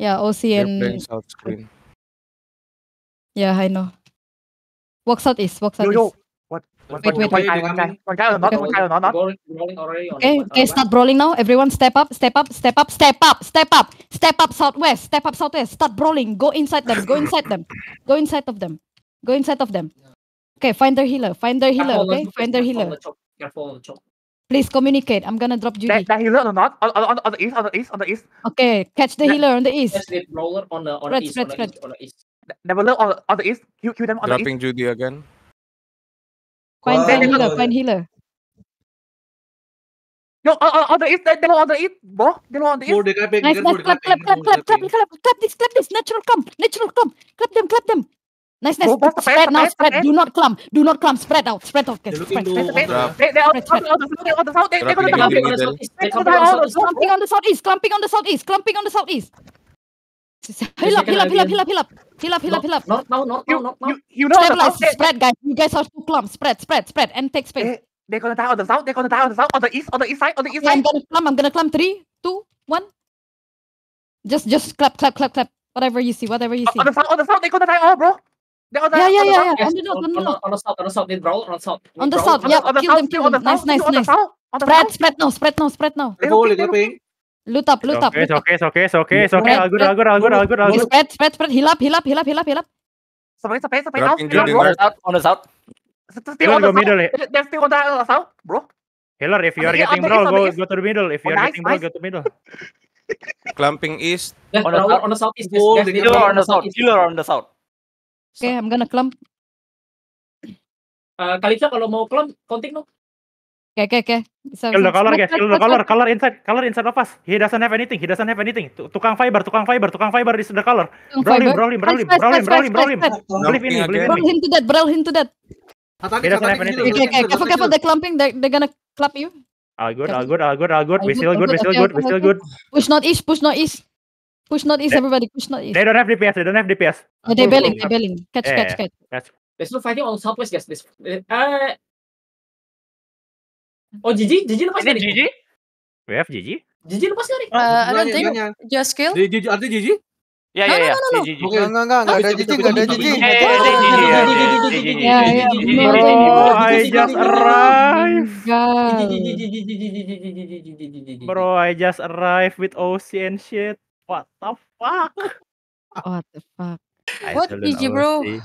Yeah, OC and South Screen. Yeah, I know. Walk out is walk out. yo, yo. What? What? Wait, wait, wait. Okay, okay, start brawling now. Everyone, step up, step up, step up, step up, step up, step up southwest, step up southwest. Start brawling. Go inside them. Go inside them. Go inside of them. Go inside of them. Okay, find their healer. Find their healer. Okay, find their healer. Careful Please communicate. I'm gonna drop Judy. That, healer or not on, on, on the east, on the east, on the east. Okay, catch the healer on the east. Red roller on the on red, the east, red, on the red. east, on the east. Never look on, the east. Kill, kill them on Dropping the east. Judy again. Find, wow. healer. Find healer. Yo, on, on, on the east. They, are on the east, bro. They are on the east. Nice, nice. Clap, clap, clap, clap, clap, clap, clap, clap this, clap this. Natural come, natural come. Clap them, clap them. Nice, nice. Oh, spread, spread now, spread. Do not clump. Do not clump. Spread out. Spread out, guys. Spread, spread, spread. They're on the south. They're on the south. They're Clumping on the southeast. Clumping on the southeast. Clumping on the southeast. Heal up, heal up, heal up, heal up, heal up. Heal up, heal up, heal up. No, no, no, no, no. You know Stabilize. Spread, guys. You guys are too clump. Spread, spread, spread. And take space. They're gonna die on the south. They're gonna die on the south. On the east. On the east side. On the east side. I'm gonna clump. I'm gonna clump. Three, two, one. Just, just clap, clap, clap, clap. Whatever you see. Whatever you see. On the south. On the south. They're gonna die all, bro. Ya ya ya yeah, yeah, on the yeah, yeah. On the north, on the north, on the south, on the south. They brawl on the south. On the south, yeah. Kill them, kill them. Nice, nice, nice. Spread, spread now, spread now, spread now. They go, they go, Loot up, loot up. It's okay, it's okay, it's okay, it's okay. good, good, good, good, good. Spread, spread, spread. Heal up, heal up, heal up, heal up, heal up. Sampai, sampai, sampai. Out, out, on the south. Still on the middle. They're still on the south, bro. Healer, if you are getting brawl, go go to the middle. If you are getting brawl, go to middle. Clamping east. On the south, on the southeast. Healer on the south. Healer on the south. Oke, okay, I'm gonna clump. Uh, eh, Kalisa kalau mau clump, counting no. Oke, oke, oke. Kill the color, guys. Kill the color, color inside, color inside of us. He doesn't have anything. He doesn't have anything. Tukang fiber, tukang fiber, tukang fiber is the color. Brawl him, brawl him, brawl him, brawl him, brawl him, brawl him. Believe in me, believe in me. Brawl him to that, brawl him to that. He doesn't have anything. Oke, oke, Careful, careful. They're clumping. They're, they're gonna clap you. All good, all good, all good, all good. We still good, we still good, we still good. Push not east, push not east. Push not east, they, everybody. Push not east. They don't have DPS. They don't have DPS. Oh, they're belling. They're belling. Catch, yeah, catch, catch. Catch. They're still fighting on southwest, guys. This. Uh... Oh, Gigi, Gigi lepas dari. Gigi? We have Gigi. Gigi lepas dari. Uh, I don't think. Your skill. Gigi, ada Gigi? Ya, ya, ya. Enggak, enggak, enggak. Enggak ada Gigi, enggak ada Gigi. Ya, ya. Bro, I just arrived. Bro, I just arrived with OC and shit. what the fuck? What the fuck? What did you, bro?